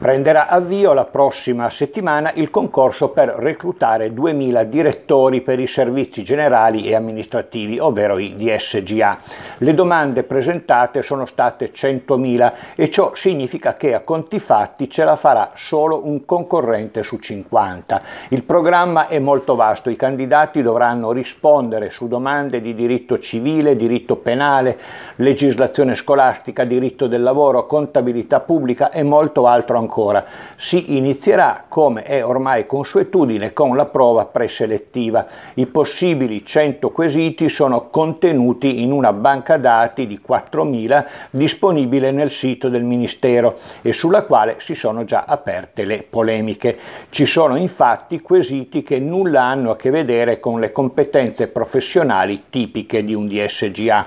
Prenderà avvio la prossima settimana il concorso per reclutare 2.000 direttori per i servizi generali e amministrativi, ovvero i DSGA. Le domande presentate sono state 100.000 e ciò significa che a conti fatti ce la farà solo un concorrente su 50. Il programma è molto vasto, i candidati dovranno rispondere su domande di diritto civile, diritto penale, legislazione scolastica, diritto del lavoro, contabilità pubblica e molto altro ancora ancora. Si inizierà, come è ormai consuetudine, con la prova preselettiva. I possibili 100 quesiti sono contenuti in una banca dati di 4.000 disponibile nel sito del Ministero e sulla quale si sono già aperte le polemiche. Ci sono infatti quesiti che nulla hanno a che vedere con le competenze professionali tipiche di un DSGA.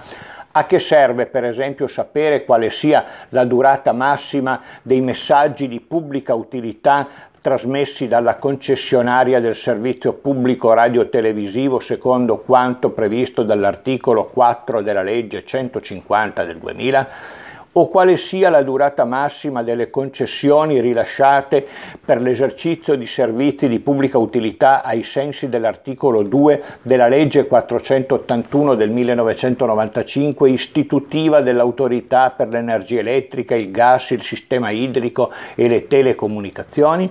A che serve per esempio sapere quale sia la durata massima dei messaggi di pubblica utilità trasmessi dalla concessionaria del servizio pubblico radiotelevisivo secondo quanto previsto dall'articolo 4 della legge 150 del 2000? o quale sia la durata massima delle concessioni rilasciate per l'esercizio di servizi di pubblica utilità ai sensi dell'articolo 2 della legge 481 del 1995 istitutiva dell'autorità per l'energia elettrica, il gas, il sistema idrico e le telecomunicazioni?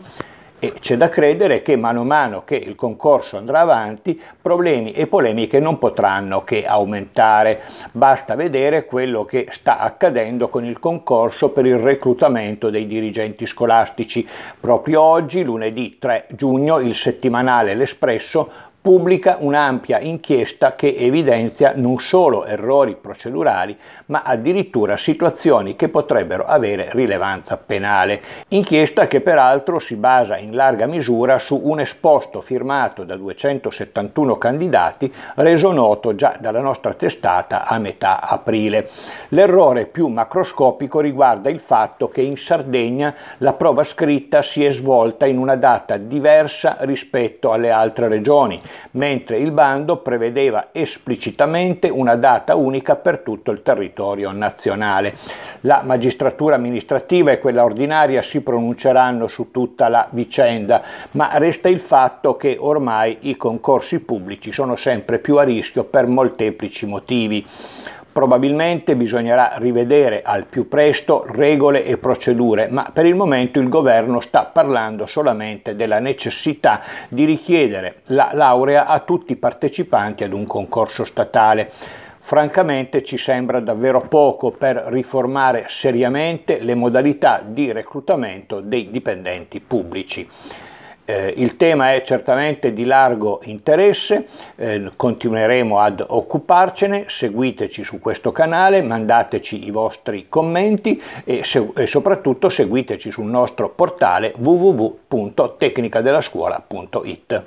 e c'è da credere che mano a mano che il concorso andrà avanti, problemi e polemiche non potranno che aumentare. Basta vedere quello che sta accadendo con il concorso per il reclutamento dei dirigenti scolastici. Proprio oggi, lunedì 3 giugno, il settimanale L'Espresso pubblica un'ampia inchiesta che evidenzia non solo errori procedurali, ma addirittura situazioni che potrebbero avere rilevanza penale. Inchiesta che peraltro si basa in larga misura su un esposto firmato da 271 candidati reso noto già dalla nostra testata a metà aprile. L'errore più macroscopico riguarda il fatto che in Sardegna la prova scritta si è svolta in una data diversa rispetto alle altre regioni mentre il bando prevedeva esplicitamente una data unica per tutto il territorio nazionale. La magistratura amministrativa e quella ordinaria si pronunceranno su tutta la vicenda, ma resta il fatto che ormai i concorsi pubblici sono sempre più a rischio per molteplici motivi. Probabilmente bisognerà rivedere al più presto regole e procedure, ma per il momento il governo sta parlando solamente della necessità di richiedere la laurea a tutti i partecipanti ad un concorso statale. Francamente ci sembra davvero poco per riformare seriamente le modalità di reclutamento dei dipendenti pubblici. Eh, il tema è certamente di largo interesse, eh, continueremo ad occuparcene, seguiteci su questo canale, mandateci i vostri commenti e, se, e soprattutto seguiteci sul nostro portale www.tecnicadelascuola.it.